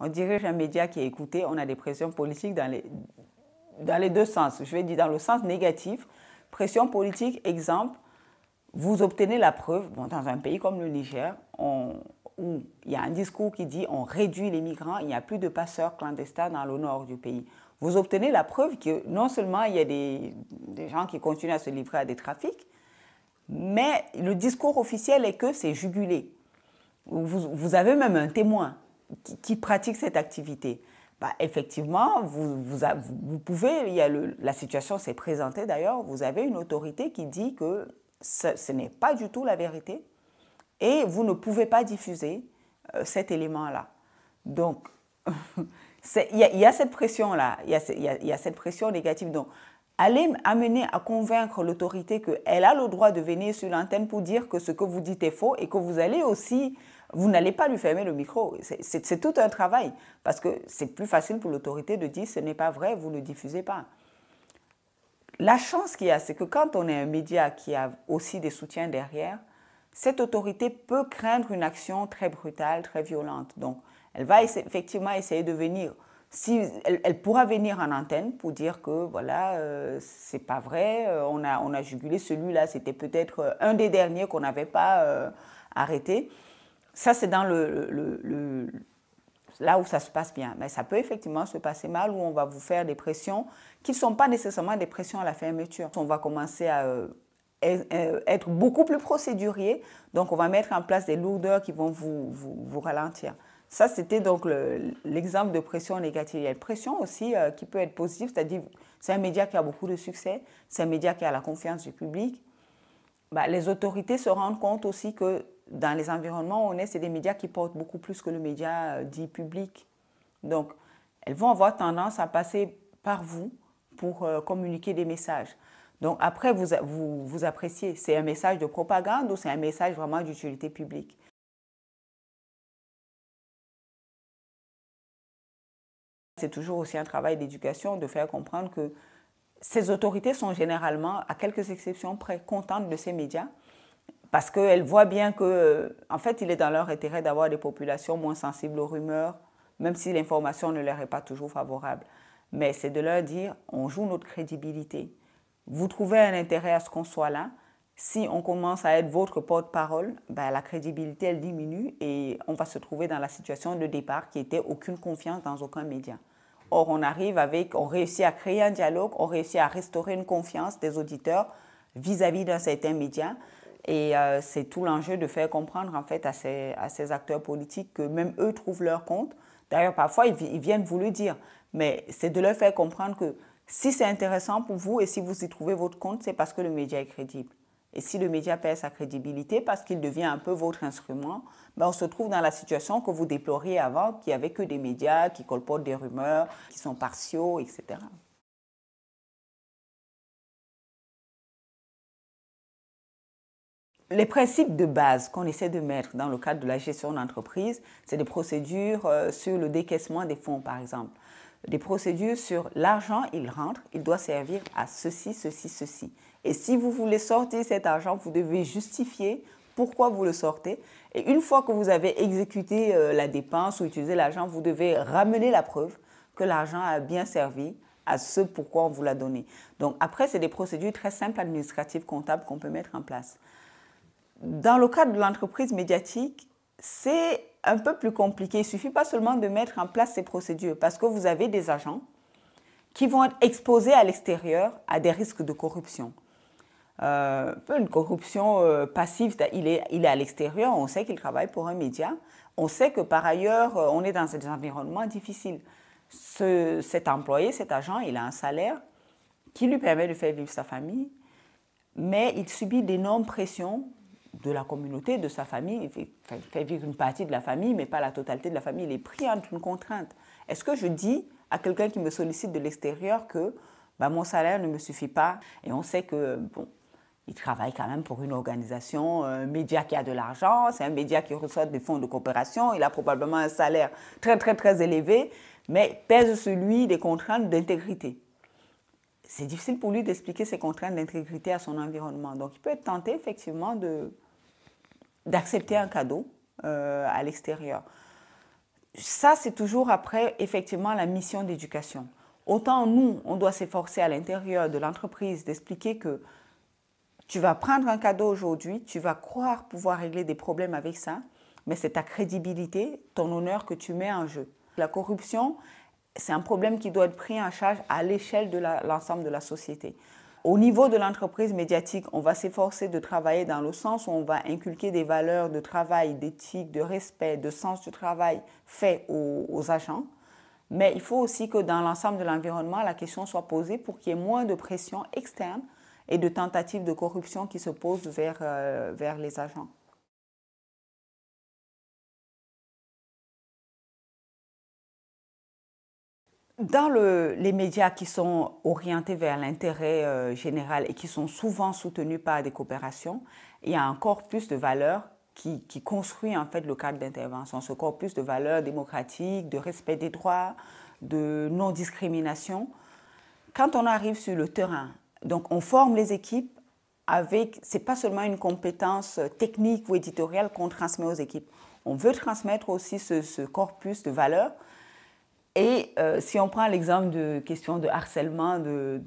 On dirige un média qui est écouté, on a des pressions politiques dans les, dans les deux sens. Je vais dire dans le sens négatif, pression politique, exemple, vous obtenez la preuve, dans un pays comme le Niger, où il y a un discours qui dit on réduit les migrants, il n'y a plus de passeurs clandestins dans le nord du pays. Vous obtenez la preuve que non seulement il y a des, gens qui continuent à se livrer à des trafics, mais le discours officiel est que c'est jugulé. vous avez même un témoin qui, pratique pratiquent cette activité. Bah, effectivement, vous, vous, pouvez, il y a le, la situation s'est présentée d'ailleurs, vous avez une autorité qui dit que ce, n'est pas du tout la vérité et vous ne pouvez pas diffuser euh, cet élément-là. Donc, il y, a cette pression-là, il y, y a, cette pression négative. Donc, allez amener à convaincre l'autorité qu'elle a le droit de venir sur l'antenne pour dire que ce que vous dites est faux et que vous allez aussi vous n'allez pas lui fermer le micro. C'est tout un travail, parce que c'est plus facile pour l'autorité de dire ce n'est pas vrai, vous ne diffusez pas. La chance qu'il y a, c'est que quand on est un média qui a aussi des soutiens derrière, cette autorité peut craindre une action très brutale, très violente. Donc, elle va effectivement essayer de venir. Si, elle, pourra venir en antenne pour dire que voilà, euh, c'est pas vrai, euh, on, a, on a jugulé celui-là, c'était peut-être euh, un des derniers qu'on n'avait pas arrêté. Ça, c'est dans le, là où ça se passe bien. Mais ça peut effectivement se passer mal, où on va vous faire des pressions qui ne sont pas nécessairement des pressions à la fermeture. On va commencer à euh, euh, être beaucoup plus procédurier, donc on va mettre en place des lourdeurs qui vont vous, vous, ralentir. Ça, c'était donc l'exemple de pression négative. Il y a une pression aussi euh, qui peut être positive, c'est-à-dire c'est un média qui a beaucoup de succès, c'est un média qui a la confiance du public. Bah, les autorités se rendent compte aussi que dans les environnements où on est, c'est des médias qui portent beaucoup plus que le média euh, dit public. Donc, elles vont avoir tendance à passer par vous pour euh, communiquer des messages. Donc, après, vous, vous, vous appréciez. C'est un message de propagande ou c'est un message vraiment d'utilité publique. C'est toujours aussi un travail d'éducation de faire comprendre que ces autorités sont généralement, à quelques exceptions près, contentes de ces médias parce qu'elles voient bien que, en fait, il est dans leur intérêt d'avoir des populations moins sensibles aux rumeurs, même si l'information ne leur est pas toujours favorable. Mais c'est de leur dire, on joue notre crédibilité. Vous trouvez un intérêt à ce qu'on soit là. Si on commence à être votre porte-parole, ben, la crédibilité, elle diminue et on va se trouver dans la situation de départ qui était aucune confiance dans aucun média. Or, on arrive avec, on réussit à créer un dialogue, on réussit à restaurer une confiance des auditeurs vis-à-vis d'un certain média. Et euh, c'est tout l'enjeu de faire comprendre en fait à ces, acteurs politiques que même eux trouvent leur compte. D'ailleurs, parfois, ils, viennent vous le dire, mais c'est de leur faire comprendre que si c'est intéressant pour vous et si vous y trouvez votre compte, c'est parce que le média est crédible. Et si le média perd sa crédibilité parce qu'il devient un peu votre instrument, ben, on se trouve dans la situation que vous déploriez avant, qu'il n'y avait que des médias qui colportent des rumeurs, qui sont partiaux, etc. les principes de base qu'on essaie de mettre dans le cadre de la gestion d'entreprise, c'est des procédures euh, sur le décaissement des fonds, par exemple. Des procédures sur l'argent, il rentre, il doit servir à ceci, ceci, ceci. Et si vous voulez sortir cet argent, vous devez justifier pourquoi vous le sortez. Et une fois que vous avez exécuté euh, la dépense ou utilisé l'argent, vous devez ramener la preuve que l'argent a bien servi à ce pourquoi on vous l'a donné. Donc après, c'est des procédures très simples administratives comptables qu'on peut mettre en place. Dans le cadre de l'entreprise médiatique, c'est un peu plus compliqué. Il ne suffit pas seulement de mettre en place ces procédures parce que vous avez des agents qui vont être exposés à l'extérieur à des risques de corruption. Euh, une corruption euh, passive, il est, il est à l'extérieur, on sait qu'il travaille pour un média, on sait que par ailleurs, euh, on est dans des environnements difficiles. cet employé, cet agent, il a un salaire qui lui permet de faire vivre sa famille, mais il subit d'énormes pressions de la communauté, de sa famille, il fait vivre une partie de la famille, mais pas la totalité de la famille. Il est pris entre une contrainte. Est-ce que je dis à quelqu'un qui me sollicite de l'extérieur que bah, mon salaire ne me suffit pas Et on sait que, bon, il travaille quand même pour une organisation, un média qui a de l'argent, c'est un média qui reçoit des fonds de coopération, il a probablement un salaire très, très, très élevé, mais pèse sur lui des contraintes d'intégrité c'est difficile pour lui d'expliquer ses contraintes d'intégrité à son environnement. Donc, il peut être tenté effectivement d'accepter un cadeau euh, à l'extérieur. Ça, c'est toujours après effectivement la mission d'éducation. Autant nous, on doit s'efforcer à l'intérieur de l'entreprise d'expliquer que tu vas prendre un cadeau aujourd'hui, tu vas croire pouvoir régler des problèmes avec ça, mais c'est ta crédibilité, ton honneur que tu mets en jeu. La corruption, c'est un problème qui doit être pris en charge à l'échelle de l'ensemble de la société. Au niveau de l'entreprise médiatique, on va s'efforcer de travailler dans le sens où on va inculquer des valeurs de travail, d'éthique, de respect, de sens du travail fait aux, agents. Mais il faut aussi que dans l'ensemble de l'environnement, la question soit posée pour qu'il y ait moins de pression externe et de tentatives de corruption qui se posent vers euh, les agents. Dans les médias qui sont orientés vers l'intérêt euh, général et qui sont souvent soutenus par des coopérations, il y a un corpus de valeurs qui, construit en fait le cadre d'intervention, ce corpus de valeurs démocratiques, de respect des droits, de non-discrimination. Quand on arrive sur le terrain, donc on forme les équipes avec, c'est pas seulement une compétence technique ou éditoriale qu'on transmet aux équipes. On veut transmettre aussi ce, ce corpus de valeurs et euh, si on prend l'exemple de questions de harcèlement, de,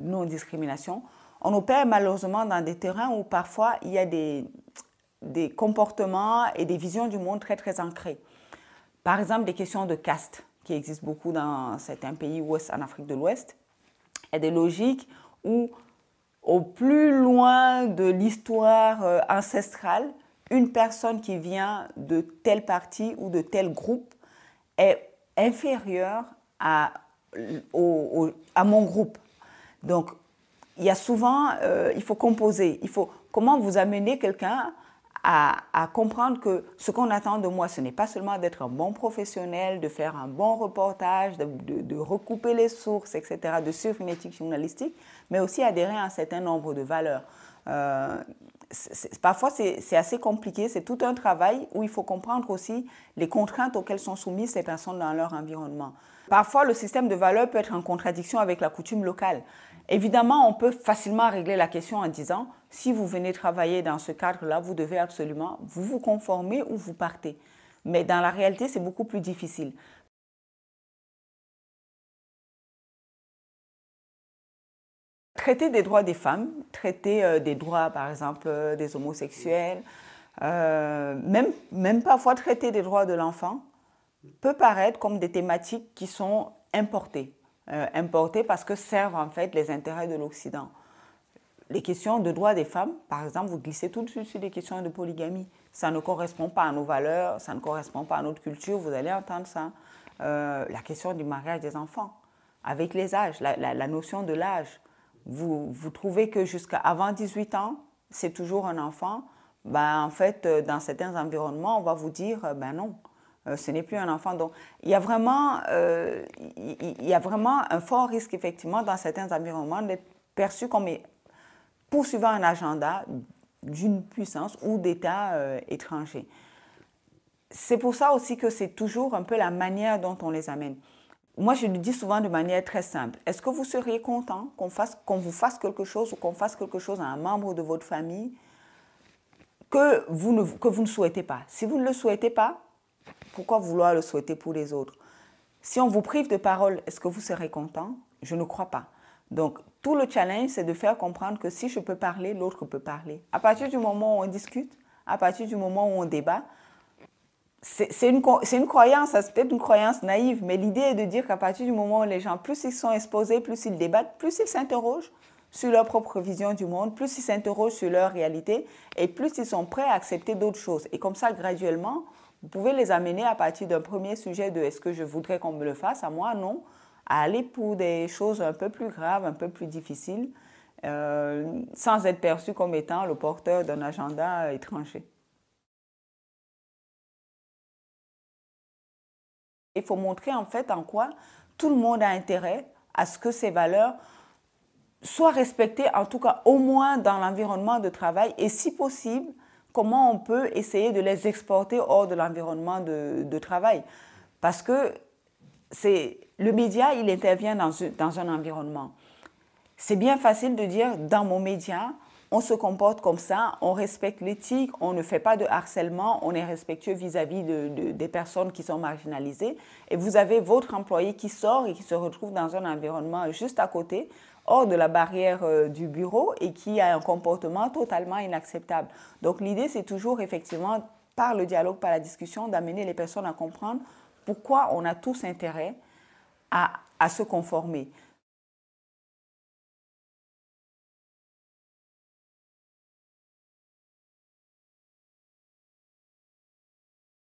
non-discrimination, on opère malheureusement dans des terrains où parfois il y a des, des comportements et des visions du monde très très ancrées. Par exemple, des questions de caste qui existent beaucoup dans certains pays ouest, en Afrique de l'Ouest, et des logiques où au plus loin de l'histoire euh, ancestrale, une personne qui vient de telle partie ou de tel groupe est inférieur à, à mon groupe. Donc, il y a souvent, euh, il faut composer. Il faut comment vous amener quelqu'un à, comprendre que ce qu'on attend de moi, ce n'est pas seulement d'être un bon professionnel, de faire un bon reportage, de, recouper les sources, etc., de suivre une éthique journalistique, mais aussi adhérer à un certain nombre de valeurs. Euh, parfois c'est assez compliqué, c'est tout un travail où il faut comprendre aussi les contraintes auxquelles sont soumises ces personnes dans leur environnement. Parfois le système de valeurs peut être en contradiction avec la coutume locale. Évidemment, on peut facilement régler la question en disant, si vous venez travailler dans ce cadre-là, vous devez absolument vous vous conformer ou vous partez. Mais dans la réalité, c'est beaucoup plus difficile. traiter des droits des femmes, traiter euh, des droits, par exemple, euh, des homosexuels, euh, même, même parfois traiter des droits de l'enfant, peut paraître comme des thématiques qui sont importées. importées parce que servent en fait les intérêts de l'Occident les questions de droits des femmes, par exemple, vous glissez tout de suite sur les questions de polygamie. Ça ne correspond pas à nos valeurs, ça ne correspond pas à notre culture, vous allez entendre ça. la question du mariage des enfants, avec les âges, la notion de l'âge vous, trouvez que jusqu'à avant 18 ans, c'est toujours un enfant, ben, en fait, euh, dans certains environnements, on va vous dire, euh, ben non, euh, ce n'est plus un enfant. Donc, il y, a vraiment, il y a vraiment un fort risque, effectivement, dans certains environnements, d'être perçu comme poursuivant un agenda d'une puissance ou d'État étranger. C'est pour ça aussi que c'est toujours un peu la manière dont on les amène moi, je le dis souvent de manière très simple. Est-ce que vous seriez content qu'on qu'on vous fasse quelque chose ou qu'on fasse quelque chose à un membre de votre famille que vous, ne, que vous ne souhaitez pas Si vous ne le souhaitez pas, pourquoi vouloir le souhaiter pour les autres Si on vous prive de parole, est-ce que vous serez content Je ne crois pas. Donc, tout le challenge, c'est de faire comprendre que si je peux parler, l'autre peut parler. À partir du moment où on discute, à partir du moment où on débat, c'est une, croyance, hein, c'est peut-être une croyance naïve, mais l'idée est de dire qu'à partir du moment où les gens, plus ils sont exposés, plus ils débattent, plus ils s'interrogent sur leur propre vision du monde, plus ils s'interrogent sur leur réalité et plus ils sont prêts à accepter d'autres choses. Et comme ça, graduellement, vous pouvez les amener à partir d'un premier sujet de est-ce que je voudrais qu'on me le fasse, à moi non, à aller pour des choses un peu plus graves, un peu plus difficiles, euh, sans être perçu comme étant le porteur d'un agenda euh, étranger. Il faut montrer en fait en quoi tout le monde a intérêt à ce que ces valeurs soient respectées, en tout cas au moins dans l'environnement de travail, et si possible, comment on peut essayer de les exporter hors de l'environnement de, travail. Parce que c'est le média, il intervient dans, dans un environnement. C'est bien facile de dire dans mon média, on se comporte comme ça, on respecte l'éthique, on ne fait pas de harcèlement, on est respectueux vis-à-vis des personnes qui sont marginalisées. Et vous avez votre employé qui sort et qui se retrouve dans un environnement juste à côté, hors de la barrière euh, du bureau et qui a un comportement totalement inacceptable. Donc l'idée, c'est toujours effectivement, par le dialogue, par la discussion, d'amener les personnes à comprendre pourquoi on a tous intérêt à se conformer.